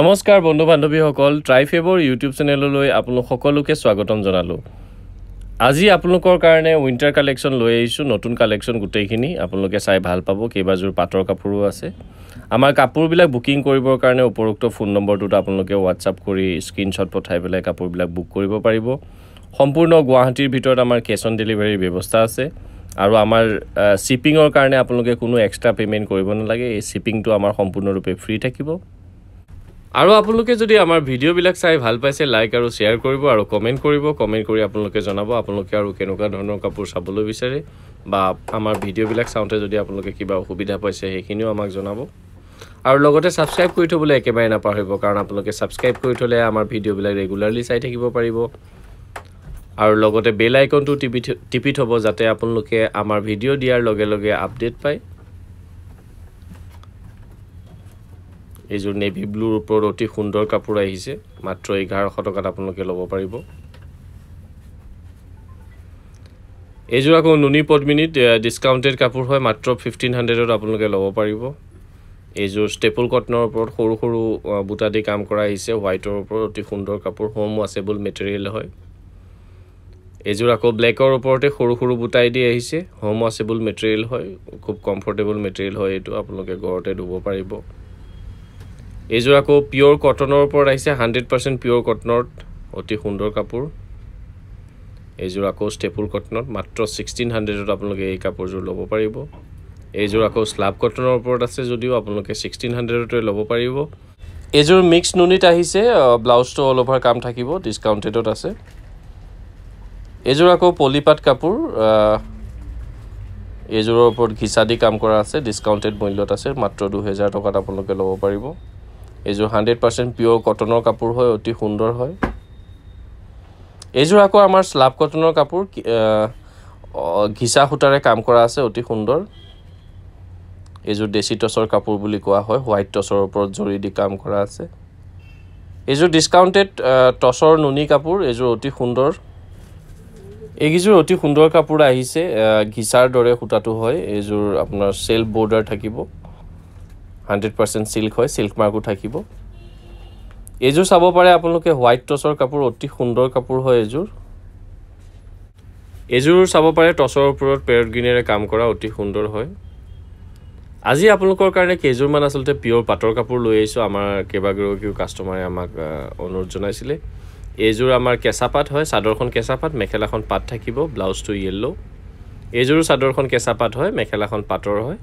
নমস্কাৰ বন্ধু বান্ধৱীসকল ট্ৰাইফেবৰ ইউটিউব চেনেললৈ আপোনালোক সকলোকে স্বাগতম জনালোঁ আজি আপোনালোকৰ কাৰণে উইণ্টাৰ কালেকশ্যন লৈ আহিছোঁ নতুন কালেকশ্যন গোটেইখিনি আপোনালোকে চাই ভাল পাব কেইবাযোৰ পাটৰ কাপোৰো আছে আমাৰ কাপোৰবিলাক বুকিং কৰিবৰ কাৰণে উপৰোক্ত ফোন নম্বৰটোত আপোনালোকে হোৱাটছআপ কৰি স্ক্ৰীণশ্বট পঠাই পেলাই কাপোৰবিলাক বুক কৰিব পাৰিব সম্পূৰ্ণ গুৱাহাটীৰ ভিতৰত আমাৰ কেছ অন ডেলিভাৰীৰ ব্যৱস্থা আছে আৰু আমাৰ শ্বিপিঙৰ কাৰণে আপোনালোকে কোনো এক্সট্ৰা পে'মেণ্ট কৰিব নালাগে এই শ্বিপিংটো আমাৰ সম্পূৰ্ণৰূপে ফ্ৰী থাকিব আৰু আপোনালোকে যদি আমাৰ ভিডিঅ'বিলাক চাই ভাল পাইছে লাইক আৰু শ্বেয়াৰ কৰিব আৰু কমেণ্ট কৰিব কমেণ্ট কৰি আপোনালোকে জনাব আপোনালোকে আৰু কেনেকুৱা ধৰণৰ কাপোৰ চাবলৈ বিচাৰে বা আমাৰ ভিডিঅ'বিলাক চাওঁতে যদি আপোনালোকে কিবা অসুবিধা পাইছে সেইখিনিও আমাক জনাব আৰু লগতে ছাবস্ক্ৰাইব কৰি থ'বলৈ একেবাৰে নাপাহৰিব কাৰণ আপোনালোকে ছাবস্ক্ৰাইব কৰি থ'লে আমাৰ ভিডিঅ'বিলাক ৰেগুলাৰলি চাই থাকিব পাৰিব আৰু লগতে বেল আইকনটো টিপি টিপি থ'ব যাতে আপোনালোকে আমাৰ ভিডিঅ' দিয়াৰ লগে লগে আপডেট পায় এইযোৰ নেভি ব্লুৰ ওপৰত অতি সুন্দৰ কাপোৰ আহিছে মাত্ৰ এঘাৰশ টকাত আপোনালোকে ল'ব পাৰিব এইযোৰ আকৌ নুনি পদ্মিনীত ডিছকাউণ্টেড কাপোৰ হয় মাত্ৰ ফিফটিন হাণ্ড্ৰেডত আপোনালোকে ল'ব পাৰিব এইযোৰ ষ্টেপুল কটনৰ ওপৰত সৰু সৰু বুটা দি কাম কৰা আহিছে হোৱাইটৰ ওপৰত অতি সুন্দৰ কাপোৰ হোম ৱাচেবল মেটেৰিয়েল হয় এইযোৰ আকৌ ব্লেকৰ ওপৰতে সৰু সৰু বুটাই দি আহিছে হোম ৱাচেবল মেটেৰিয়েল হয় খুব কমফৰ্টেবল মেটেৰিয়েল হয় এইটো আপোনালোকে ঘৰতে ধুব পাৰিব এইযোৰ আকৌ পিয়'ৰ কটনৰ ওপৰত আহিছে হাণ্ড্ৰেড পাৰ্চেণ্ট পিয়'ৰ কটনত অতি সুন্দৰ কাপোৰ এইযোৰ আকৌ ষ্টেপুল কটনত মাত্ৰ ছিক্সটিন হাণ্ড্ৰেডত আপোনালোকে এই কাপোৰযোৰ ল'ব পাৰিব এইযোৰ আকৌ শ্লাব কটনৰ ওপৰত আছে যদিও আপোনালোকে ছিক্সটিন হাণ্ড্ৰেডতে ল'ব পাৰিব এইযোৰ মিক্স নুনিত আহিছে ব্লাউজটো অল অভাৰ কাম থাকিব ডিছকাউণ্টেডত আছে এইযোৰ আকৌ পলিপাট কাপোৰ এইযোৰৰ ওপৰত ঘিচা দি কাম কৰা আছে ডিছকাউণ্টেড মূল্যত আছে মাত্ৰ দুহেজাৰ টকাত আপোনালোকে ল'ব পাৰিব এইযোৰ হাণ্ড্ৰেড পাৰ্চেণ্ট পিয়'ৰ কটনৰ কাপোৰ হয় অতি সুন্দৰ হয় এইযোৰ আকৌ আমাৰ শ্লাব কটনৰ কাপোৰ ঘিচা সূতাৰে কাম কৰা আছে অতি সুন্দৰ এইযোৰ দেচি টচৰ কাপোৰ বুলি কোৱা হয় হোৱাইট টচৰ ওপৰত জৰি দি কাম কৰা আছে এইযোৰ ডিছকাউণ্টেড টচৰ নুনি কাপোৰ এইযোৰ অতি সুন্দৰ এইকেইযোৰ অতি সুন্দৰ কাপোৰ আহিছে ঘিচাৰ দৰে সূতাটো হয় এইযোৰ আপোনাৰ চেল্ফ বৰ্ডাৰ থাকিব হাণ্ড্ৰেড পাৰ্চেণ্ট চিল্ক হয় চিল্ক মাৰ্কো থাকিব এইযোৰ চাব পাৰে আপোনালোকে হোৱাইট টচৰ কাপোৰ অতি সুন্দৰ কাপোৰ হয় এইযোৰ এইযোৰ চাব পাৰে টচৰ ওপৰত পেৰগ্ৰিনেৰে কাম কৰা অতি সুন্দৰ হয় আজি আপোনালোকৰ কাৰণে কেইযোৰমান আচলতে পিয়ৰ পাটৰ কাপোৰ লৈ আহিছোঁ আমাৰ কেইবাগৰাকীও কাষ্টমাৰে আমাক অনুৰোধ জনাইছিলে এইযোৰ আমাৰ কেঁচা কেঁচাপাত হয় চাদৰখন কেঁচা পাত মেখেলাখন পাত থাকিব ব্লাউজটো য়েল্ল' এইযোৰো চাদৰখন কেঁচা কেঁচাপাত হয় মেখেলাখন পাটৰ হয়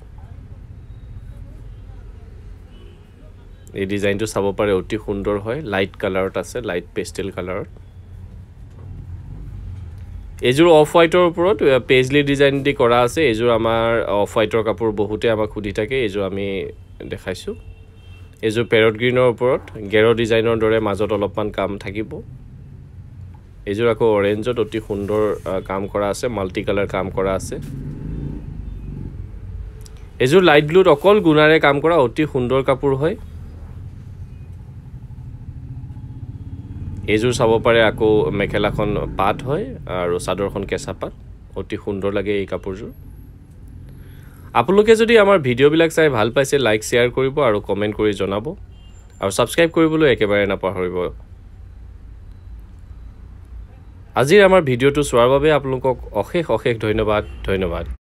এই ডিজাইনটো চাব পাৰে অতি সুন্দৰ হয় লাইট কালাৰত আছে লাইট পেষ্টেল কালাৰত এইযোৰ অফ হোৱাইটৰ ওপৰত পেজলি ডিজাইন দি কৰা আছে এইযোৰ আমাৰ অফ হোৱাইটৰ কাপোৰ বহুতে আমাক সুধি থাকে এইযোৰ আমি দেখাইছোঁ এইযোৰ পেৰট গ্ৰীণৰ ওপৰত গেৰ ডিজাইনৰ দৰে মাজত অলপমান কাম থাকিব এইযোৰ আকৌ অৰেঞ্জত অতি সুন্দৰ কাম কৰা আছে মাল্টি কালাৰ কাম কৰা আছে এইযোৰ লাইট ব্লুত অকল গুণাৰে কাম কৰা অতি সুন্দৰ কাপোৰ হয় এইযোৰ চাব পাৰে আকৌ মেখেলাখন পাত হয় আৰু চাদৰখন কেঁচা পাত অতি সুন্দৰ লাগে এই কাপোৰযোৰ আপোনালোকে যদি আমাৰ ভিডিঅ'বিলাক চাই ভাল পাইছে লাইক শ্বেয়াৰ কৰিব আৰু কমেণ্ট কৰি জনাব আৰু ছাবস্ক্ৰাইব কৰিবলৈ একেবাৰে নাপাহৰিব আজিৰ আমাৰ ভিডিঅ'টো চোৱাৰ বাবে আপোনালোকক অশেষ অশেষ ধন্যবাদ ধন্যবাদ